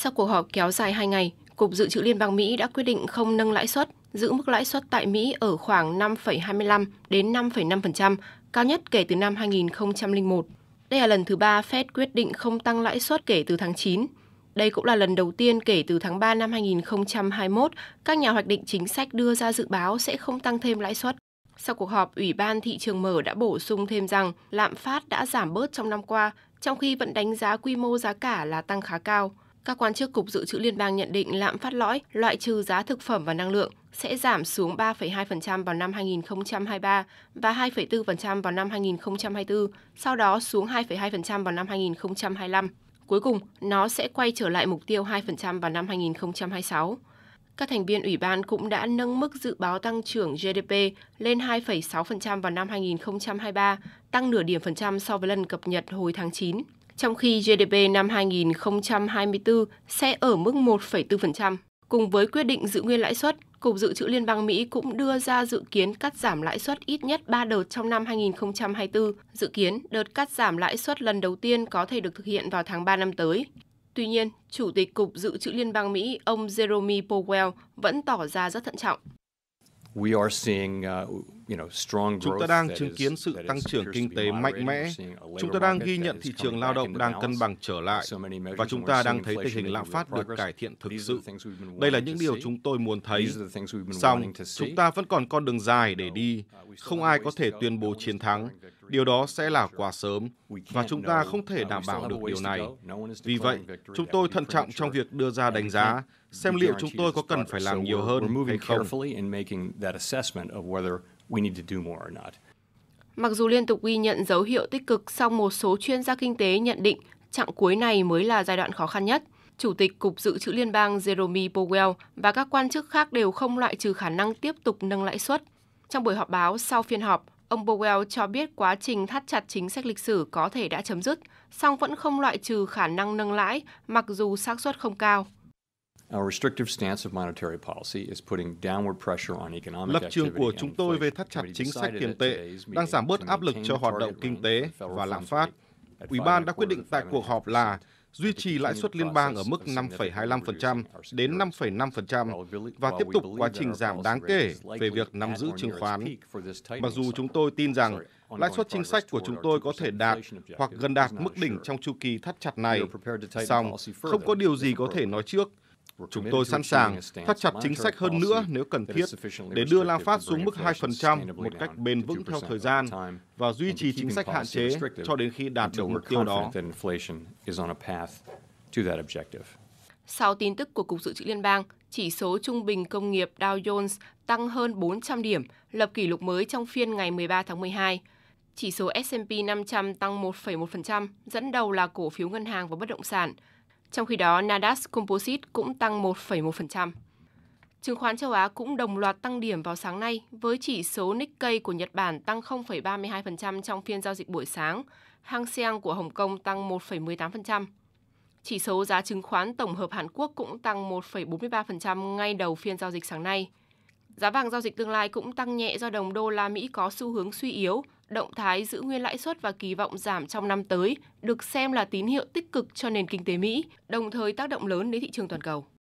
Sau cuộc họp kéo dài 2 ngày, Cục Dự trữ Liên bang Mỹ đã quyết định không nâng lãi suất, giữ mức lãi suất tại Mỹ ở khoảng 5,25 đến 5,5%, cao nhất kể từ năm 2001. Đây là lần thứ ba Fed quyết định không tăng lãi suất kể từ tháng 9. Đây cũng là lần đầu tiên kể từ tháng 3 năm 2021, các nhà hoạch định chính sách đưa ra dự báo sẽ không tăng thêm lãi suất. Sau cuộc họp, Ủy ban thị trường mở đã bổ sung thêm rằng lạm phát đã giảm bớt trong năm qua, trong khi vẫn đánh giá quy mô giá cả là tăng khá cao. Các quan chức Cục Dự trữ Liên bang nhận định lạm phát lõi, loại trừ giá thực phẩm và năng lượng, sẽ giảm xuống 3,2% vào năm 2023 và 2,4% vào năm 2024, sau đó xuống 2,2% vào năm 2025. Cuối cùng, nó sẽ quay trở lại mục tiêu 2% vào năm 2026. Các thành viên ủy ban cũng đã nâng mức dự báo tăng trưởng GDP lên 2,6% vào năm 2023, tăng nửa điểm phần trăm so với lần cập nhật hồi tháng 9 trong khi GDP năm 2024 sẽ ở mức 1,4%. Cùng với quyết định giữ nguyên lãi suất, Cục Dự trữ Liên bang Mỹ cũng đưa ra dự kiến cắt giảm lãi suất ít nhất 3 đợt trong năm 2024. Dự kiến, đợt cắt giảm lãi suất lần đầu tiên có thể được thực hiện vào tháng 3 năm tới. Tuy nhiên, Chủ tịch Cục Dự trữ Liên bang Mỹ ông Jeremy Powell vẫn tỏ ra rất thận trọng. Chúng ta đang chứng kiến sự tăng trưởng kinh tế mạnh mẽ. Chúng ta đang ghi nhận thị trường lao động đang cân bằng trở lại và chúng ta đang thấy tình hình lạm phát được cải thiện thực sự. Đây là những điều chúng tôi muốn thấy. Song, chúng ta vẫn còn con đường dài để đi. Uh, Không ai có thể tuyên bố chiến thắng. Điều đó sẽ là quá sớm và chúng ta không thể đảm bảo được điều này. Vì vậy, chúng tôi thận trọng trong việc đưa ra đánh giá xem liệu chúng tôi có cần phải làm nhiều hơn hay không. Mặc dù liên tục ghi nhận dấu hiệu tích cực, song một số chuyên gia kinh tế nhận định chặng cuối này mới là giai đoạn khó khăn nhất. Chủ tịch Cục Dự trữ Liên bang Jeremy Powell và các quan chức khác đều không loại trừ khả năng tiếp tục nâng lãi suất. Trong buổi họp báo sau phiên họp, Ông Powell cho biết quá trình thắt chặt chính sách lịch sử có thể đã chấm dứt, song vẫn không loại trừ khả năng nâng lãi mặc dù xác suất không cao. Lập trường của chúng tôi về thắt chặt chính sách tiền tệ đang giảm bớt áp lực cho hoạt động kinh tế và lạm phát. Ủy ban đã quyết định tại cuộc họp là duy trì lãi suất liên bang ở mức 5,25% đến 5,5% và tiếp tục quá trình giảm đáng kể về việc nắm giữ chứng khoán. Mặc dù chúng tôi tin rằng lãi suất chính sách của chúng tôi có thể đạt hoặc gần đạt mức đỉnh trong chu kỳ thắt chặt này, song không có điều gì có thể nói trước Chúng tôi sẵn sàng thắt chặt chính sách hơn nữa nếu cần thiết để đưa lạm phát xuống mức 2% một cách bền vững theo thời gian và duy trì chính sách hạn chế cho đến khi đạt được mục tiêu đó. Sau tin tức của Cục Dự trữ Liên bang, chỉ số trung bình công nghiệp Dow Jones tăng hơn 400 điểm, lập kỷ lục mới trong phiên ngày 13 tháng 12. Chỉ số S&P 500 tăng 1,1%, dẫn đầu là cổ phiếu ngân hàng và bất động sản – trong khi đó, Nasdaq Composite cũng tăng 1,1%. Chứng khoán châu Á cũng đồng loạt tăng điểm vào sáng nay với chỉ số Nikkei của Nhật Bản tăng 0,32% trong phiên giao dịch buổi sáng, Hang Seng của Hồng Kông tăng 1,18%. Chỉ số giá chứng khoán tổng hợp Hàn Quốc cũng tăng 1,43% ngay đầu phiên giao dịch sáng nay. Giá vàng giao dịch tương lai cũng tăng nhẹ do đồng đô la Mỹ có xu hướng suy yếu, động thái giữ nguyên lãi suất và kỳ vọng giảm trong năm tới được xem là tín hiệu tích cực cho nền kinh tế Mỹ, đồng thời tác động lớn đến thị trường toàn cầu.